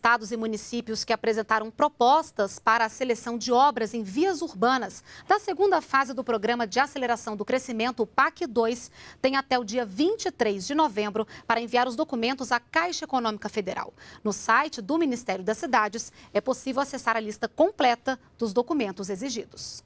estados e municípios que apresentaram propostas para a seleção de obras em vias urbanas da segunda fase do Programa de Aceleração do Crescimento, o PAC 2, têm até o dia 23 de novembro para enviar os documentos à Caixa Econômica Federal. No site do Ministério das Cidades é possível acessar a lista completa dos documentos exigidos.